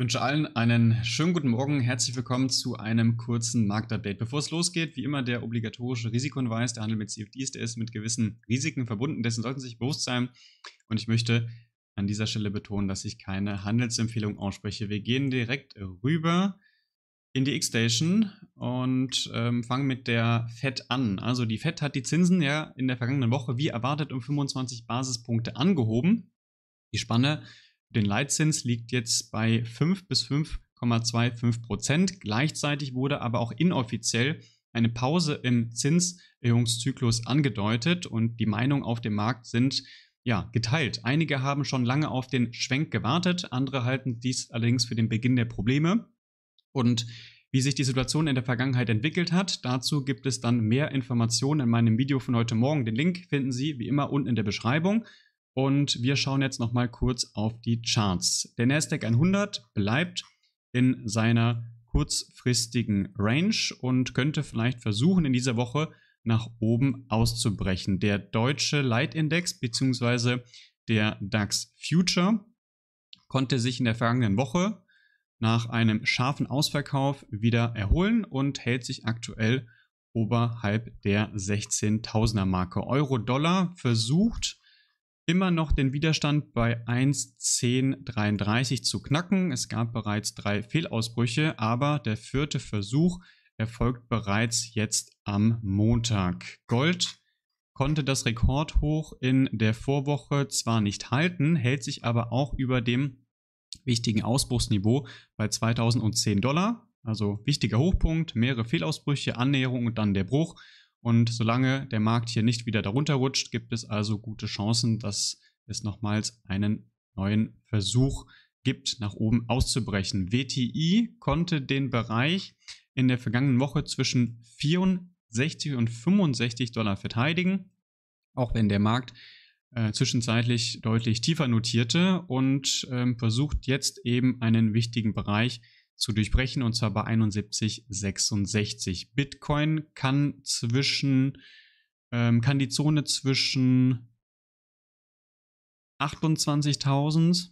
Ich wünsche allen einen schönen guten Morgen. Herzlich willkommen zu einem kurzen Marktupdate. Bevor es losgeht, wie immer der obligatorische Risikohinweis. Der Handel mit CFDs, der ist mit gewissen Risiken verbunden. Dessen sollten Sie sich bewusst sein. Und ich möchte an dieser Stelle betonen, dass ich keine Handelsempfehlung ausspreche. Wir gehen direkt rüber in die X-Station und ähm, fangen mit der FED an. Also die FED hat die Zinsen ja in der vergangenen Woche wie erwartet um 25 Basispunkte angehoben. Die Spanne den Leitzins liegt jetzt bei 5 bis 5,25 Prozent. Gleichzeitig wurde aber auch inoffiziell eine Pause im Zinserhöhungszyklus angedeutet und die Meinungen auf dem Markt sind ja geteilt. Einige haben schon lange auf den Schwenk gewartet, andere halten dies allerdings für den Beginn der Probleme. Und wie sich die Situation in der Vergangenheit entwickelt hat, dazu gibt es dann mehr Informationen in meinem Video von heute Morgen. Den Link finden Sie wie immer unten in der Beschreibung. Und wir schauen jetzt nochmal kurz auf die Charts. Der Nasdaq 100 bleibt in seiner kurzfristigen Range und könnte vielleicht versuchen, in dieser Woche nach oben auszubrechen. Der deutsche Leitindex bzw. der DAX Future konnte sich in der vergangenen Woche nach einem scharfen Ausverkauf wieder erholen und hält sich aktuell oberhalb der 16.000er Marke. Euro-Dollar versucht immer noch den Widerstand bei 1.10.33 zu knacken. Es gab bereits drei Fehlausbrüche, aber der vierte Versuch erfolgt bereits jetzt am Montag. Gold konnte das Rekordhoch in der Vorwoche zwar nicht halten, hält sich aber auch über dem wichtigen Ausbruchsniveau bei 2010 Dollar. Also wichtiger Hochpunkt, mehrere Fehlausbrüche, Annäherung und dann der Bruch. Und solange der Markt hier nicht wieder darunter rutscht, gibt es also gute Chancen, dass es nochmals einen neuen Versuch gibt, nach oben auszubrechen. WTI konnte den Bereich in der vergangenen Woche zwischen 64 und 65 Dollar verteidigen, auch wenn der Markt äh, zwischenzeitlich deutlich tiefer notierte und ähm, versucht jetzt eben einen wichtigen Bereich zu durchbrechen und zwar bei 71,66. Bitcoin kann zwischen, ähm, kann die Zone zwischen 28.700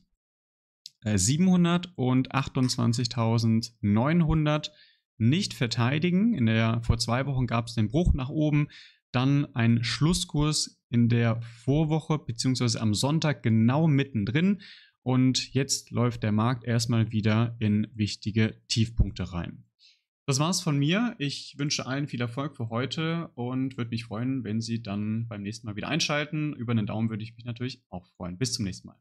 äh, und 28.900 nicht verteidigen. In der, vor zwei Wochen gab es den Bruch nach oben. Dann ein Schlusskurs in der Vorwoche bzw. am Sonntag genau mittendrin. Und jetzt läuft der Markt erstmal wieder in wichtige Tiefpunkte rein. Das war's von mir. Ich wünsche allen viel Erfolg für heute und würde mich freuen, wenn Sie dann beim nächsten Mal wieder einschalten. Über einen Daumen würde ich mich natürlich auch freuen. Bis zum nächsten Mal.